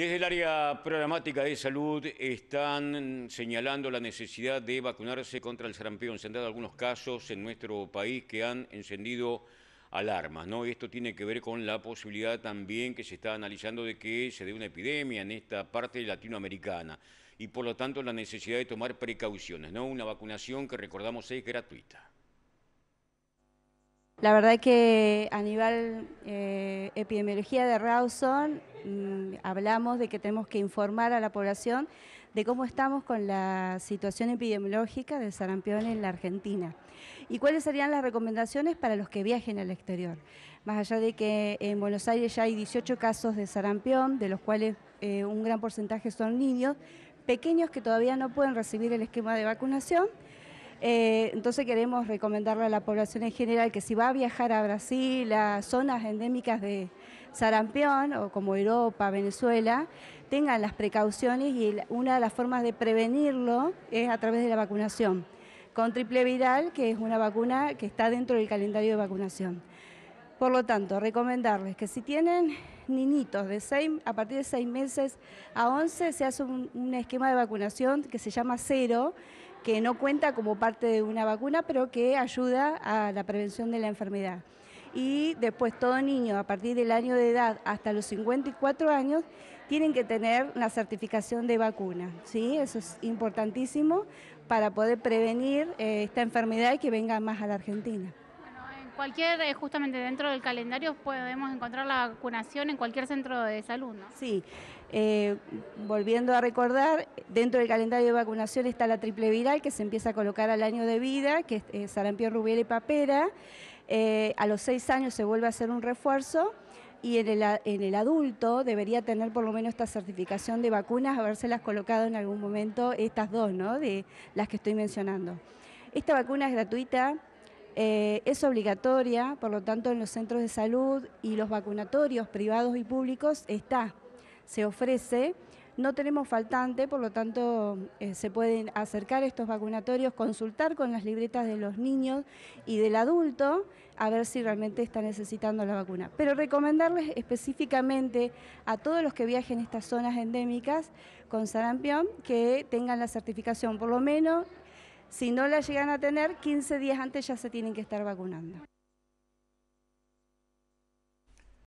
Desde el área programática de salud están señalando la necesidad de vacunarse contra el sarampión. Se han dado algunos casos en nuestro país que han encendido alarmas, ¿no? Esto tiene que ver con la posibilidad también que se está analizando de que se dé una epidemia en esta parte latinoamericana y por lo tanto la necesidad de tomar precauciones, ¿no? Una vacunación que recordamos es gratuita. La verdad que a nivel eh, epidemiología de Rawson Mm, hablamos de que tenemos que informar a la población de cómo estamos con la situación epidemiológica del sarampión en la Argentina y cuáles serían las recomendaciones para los que viajen al exterior. Más allá de que en Buenos Aires ya hay 18 casos de sarampión, de los cuales eh, un gran porcentaje son niños, pequeños que todavía no pueden recibir el esquema de vacunación eh, entonces queremos recomendarle a la población en general que si va a viajar a Brasil, a zonas endémicas de sarampión o como Europa, Venezuela, tengan las precauciones y una de las formas de prevenirlo es a través de la vacunación con triple viral, que es una vacuna que está dentro del calendario de vacunación. Por lo tanto, recomendarles que si tienen niñitos de seis, a partir de 6 meses a 11 se hace un, esquema de vacunación que se llama cero, que no cuenta como parte de una vacuna, pero que ayuda a la prevención de la enfermedad. Y después todo niño a partir del año de edad hasta los 54 años tienen que tener la certificación de vacuna, Eso es importantísimo para poder prevenir eh, esta enfermedad y que venga más a la Argentina cualquier, eh, justamente dentro del calendario podemos encontrar la vacunación en cualquier centro de salud, ¿no? Sí. Eh, volviendo a recordar, dentro del calendario de vacunación está la triple viral que se empieza a colocar al año de vida, que es eh, sarampión, rubiela y papera. a los seis años se vuelve a hacer un refuerzo y en el, adulto debería tener por lo menos esta certificación de vacunas, habérselas colocado en algún momento, estas dos, ¿no? De las que estoy mencionando. Esta vacuna es gratuita, eh, es obligatoria, por lo tanto, en los centros de salud y los vacunatorios privados y públicos está, se ofrece. No tenemos faltante, por lo tanto, eh, se pueden acercar estos vacunatorios, consultar con las libretas de los niños y del adulto a ver si realmente está necesitando la vacuna. Pero recomendarles específicamente a todos los que viajen a estas zonas endémicas con sarampión que tengan la certificación, por lo menos si no la llegan a tener, 15 días antes ya se tienen que estar vacunando.